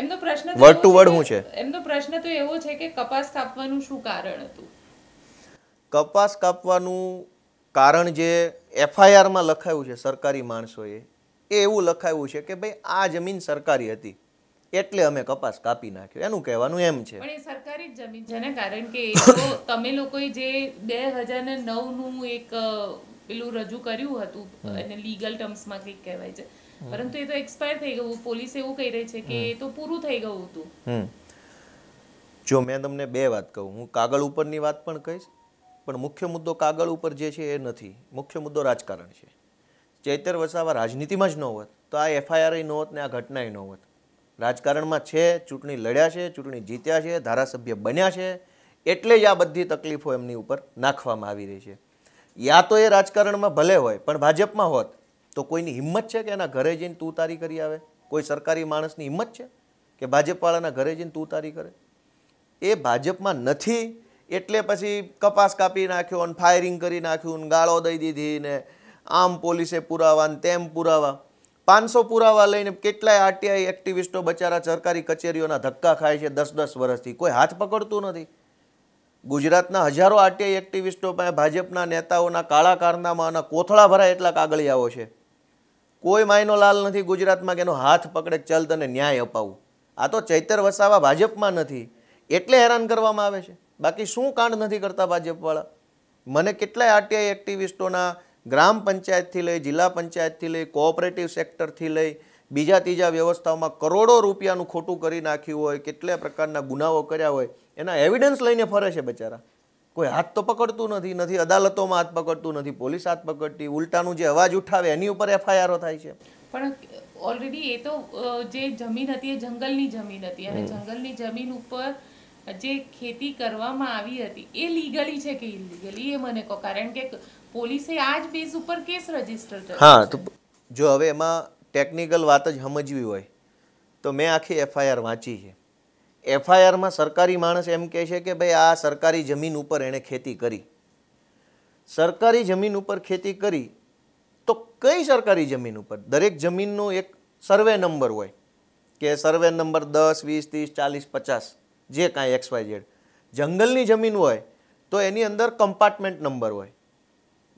એમનો પ્રશ્ન word to word શું છે એમનો પ્રશ્ન તો એવો છે કે કપાસ કાપવાનું શું કારણ હતું કપાસ કાપવાનું કારણ જે એફઆઈઆરમાં લખાયું છે સરકારી માણસોએ એ એવું લખાયું છે કે ભાઈ આ જમીન સરકારી હતી એટલે અમે કપાસ કાપી નાખ્યો એનું કહેવાનું એમ છે પણ એ સરકારી જમીન છે ને કારણ કે તમે લોકોએ જે બે હજાર નવનું એક પેલું રજૂ કર્યું હતું એને લીગલ ટર્મ્સમાં કંઈક કહેવાય છે પરંતુ એ તો એક્સપાયર થઈ ગયું પોલીસ એવું કહી રહી છે કે એ તો પૂરું થઈ ગયું હતું જો મેં તમને બે વાત કહું હું કાગળ ઉપરની વાત પણ કહીશ પણ મુખ્ય મુદ્દો કાગળ ઉપર જે છે એ નથી મુખ્ય મુદ્દો રાજકારણ છે ચૈતર વસાવા રાજનીતિમાં જ ન હોત તો આ એફઆઈઆર ન હોત ને આ ઘટના ન હોત રાજકારણમાં છે ચૂંટણી લડ્યા છે ચૂંટણી જીત્યા છે ધારાસભ્ય બન્યા છે એટલે જ આ બધી તકલીફો એમની ઉપર નાખવામાં આવી રહી છે યા તો એ રાજકારણમાં ભલે હોય પણ ભાજપમાં હોત તો કોઈની હિંમત છે કે એના ઘરે જઈને તું તારી કરી આવે કોઈ સરકારી માણસની હિંમત છે કે ભાજપવાળાના ઘરે જઈને તું તારી કરે એ ભાજપમાં નથી એટલે પછી કપાસ કાપી નાખ્યો અને ફાયરિંગ કરી નાખ્યું ને ગાળો દઈ દીધી ને આમ પોલીસે પુરાવા ને તેમ પુરાવા પાંચસો પુરાવા લઈને કેટલાય આરટીઆઈ એક્ટિવિસ્ટો બચારા સરકારી કચેરીઓના ધક્કા ખાય છે દસ દસ વર્ષથી કોઈ હાથ પકડતું નથી ગુજરાતના હજારો આરટીઆઈ એક્ટિવિસ્ટો પાસે ભાજપના નેતાઓના કાળા કારનામાના કોથળા ભરાય એટલા કાગળિયાઓ છે કોઈ માયનો લાલ નથી ગુજરાતમાં કે એનો હાથ પકડે ચલ તને ન્યાય અપાવું આ તો ચૈતર વસાવા ભાજપમાં નથી એટલે હેરાન કરવામાં આવે છે બાકી શું કાંડ નથી કરતા ભાજપવાળા મને કેટલાય આરટીઆઈ એક્ટિવિસ્ટોના ગ્રામ પંચાયતથી લઈ જિલ્લા પંચાયતથી લઈ કોઓપરેટિવ સેક્ટરથી લઈ બીજા ત્રીજા વ્યવસ્થાઓમાં કરોડો રૂપિયાનું ખોટું કરી નાખ્યું હોય કેટલા પ્રકારના ગુનાઓ કર્યા હોય એના એવિડન્સ લઈને ફરે છે બચારા કોઈ હાથ તો પકડતું નથી નથી અદાલતોમાં હાથ પકડતું નથી પોલીસ હાથ પકડતી ઉલટાનું જે અવાજ ઉઠાવે એની ઉપર એફઆઈઆરો થાય છે પણ ઓલરેડી એ તો જે જમીન હતી એ જંગલની જમીન હતી અને જંગલની જમીન ઉપર જે ખેતી કરવામાં આવી હતી એ લીગલી છે કે ઇલીગલી એ મને કહો કારણ કે પોલીસે આ જ બેઝ ઉપર કેસ રજીસ્ટર કર્યો હા તો જો હવે એમાં ટેકનિકલ વાત જ સમજવી હોય તો મેં આખી એફઆઈઆર વાંચી છે એફઆઈઆરમાં સરકારી માણસ એમ કહે છે કે ભાઈ આ સરકારી જમીન ઉપર એણે ખેતી કરી સરકારી જમીન ઉપર ખેતી કરી તો કઈ સરકારી જમીન ઉપર દરેક જમીનનો એક સર્વે નંબર હોય કે સર્વે નંબર દસ વીસ ત્રીસ ચાલીસ પચાસ જે કાંઈ એક્સ વાય ઝેડ જંગલની જમીન હોય તો એની અંદર કમ્પાર્ટમેન્ટ નંબર હોય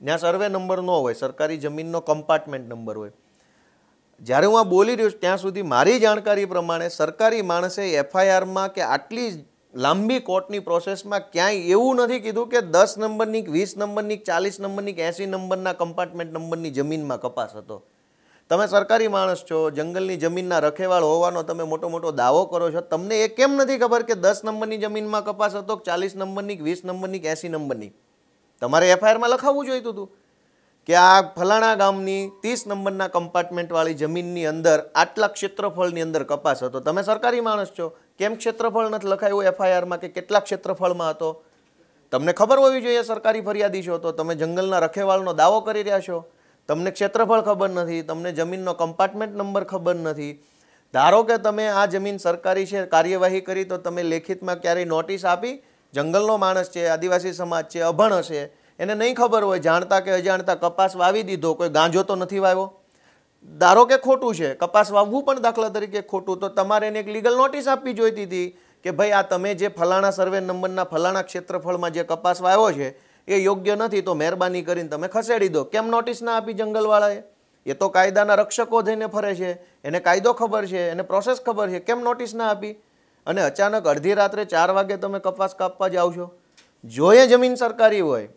ત્યાં સર્વે નંબર ન હોય સરકારી જમીનનો કમ્પાર્ટમેન્ટ નંબર હોય જ્યારે હું આ બોલી રહ્યો છું ત્યાં સુધી મારી જાણકારી પ્રમાણે સરકારી માણસે એફઆઈઆરમાં કે આટલી લાંબી કોર્ટની પ્રોસેસમાં ક્યાંય એવું નથી કીધું કે દસ નંબરની વીસ નંબરની ચાલીસ નંબરની કે એંસી નંબરના કમ્પાર્ટમેન્ટ નંબરની જમીનમાં કપાસ હતો તમે સરકારી માણસ છો જંગલની જમીનના રખેવાળ હોવાનો તમે મોટો મોટો દાવો કરો છો તમને એ કેમ નથી ખબર કે દસ નંબરની જમીનમાં કપાસ હતો ચાલીસ નંબરની વીસ નંબરની કે એંસી નંબરની તમારે એફઆઈઆરમાં લખાવવું જોઈતું હતું કે આ ફલાણા ગામની ત્રીસ નંબરના કમ્પાર્ટમેન્ટવાળી જમીનની અંદર આટલા ક્ષેત્રફળની અંદર કપાસ હતો તમે સરકારી માણસ છો કેમ ક્ષેત્રફળ નથી લખાયું એફઆઈઆરમાં કે કેટલા ક્ષેત્રફળમાં હતો તમને ખબર હોવી જોઈએ સરકારી ફરિયાદી છો તો તમે જંગલના રખેવાળનો દાવો કરી રહ્યા છો તમને ક્ષેત્રફળ ખબર નથી તમને જમીનનો કમ્પાર્ટમેન્ટ નંબર ખબર નથી ધારો કે તમે આ જમીન સરકારી છે કાર્યવાહી કરી તો તમે લેખિતમાં ક્યારેય નોટિસ આપી જંગલનો માણસ છે આદિવાસી સમાજ છે અભણ હશે એને નહીં ખબર હોય જાણતા કે અજાણતા કપાસ વાવી દીધો કોઈ ગાંજો તો નથી વાવ્યો ધારો કે ખોટું છે કપાસ વાવવું પણ દાખલા તરીકે ખોટું તો તમારે એને એક લીગલ નોટિસ આપવી જોઈતી હતી કે ભાઈ આ તમે જે ફલાણા સર્વે નંબરના ફલાણા ક્ષેત્રફળમાં જે કપાસ વાવ્યો છે એ યોગ્ય નથી તો મહેરબાની કરીને તમે ખસેડી દો કેમ નોટિસ ના આપી જંગલવાળાએ એ તો કાયદાના રક્ષકો જઈને ફરે છે એને કાયદો ખબર છે એને પ્રોસેસ ખબર છે કેમ નોટિસ ના આપી અને અચાનક અડધી રાત્રે ચાર વાગે તમે કપાસ કાપવા જાઓ છો જોઈએ જમીન સરકારી હોય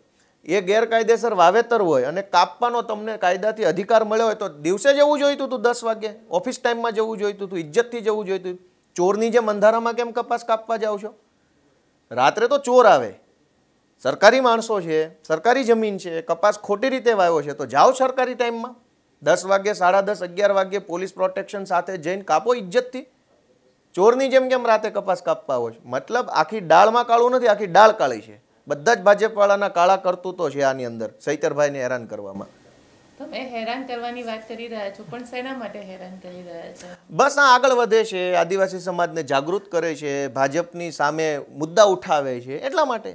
એ ગેરકાયદેસર વાવેતર હોય અને કાપવાનો તમને કાયદાથી અધિકાર મળ્યો હોય તો દિવસે જવું જોઈતું હતું દસ વાગે ઓફિસ ટાઈમમાં જવું જોઈતું હતું ઇજ્જતથી જવું જોઈતું ચોરની જેમ અંધારામાં કેમ કપાસ કાપવા જાઓ છો રાત્રે તો ચોર આવે સરકારી માણસો છે સરકારી જમીન છે કપાસ ખોટી રીતે વાવ્યો છે તો જાઓ સરકારી ટાઈમમાં દસ વાગ્યે સાડા દસ અગિયાર વાગ્યે પોલીસ પ્રોટેક્શન સાથે જઈને કાપો ઇજ્જતથી ચોરની જેમ કેમ રાતે કપાસ કાપવા આવો છો મતલબ આખી ડાળમાં કાળું નથી આખી ડાળ કાળી છે બધા જ ભાજપવાળાના કાળા કરતૂતો છે આની અંદર સૈતરભાઈને હેરાન કરવામાં હેરાન કરવાની વાત કરી રહ્યા છો પણ હેરાન કરી રહ્યા છો બસ આ આગળ વધે છે આદિવાસી સમાજને જાગૃત કરે છે ભાજપની સામે મુદ્દા ઉઠાવે છે એટલા માટે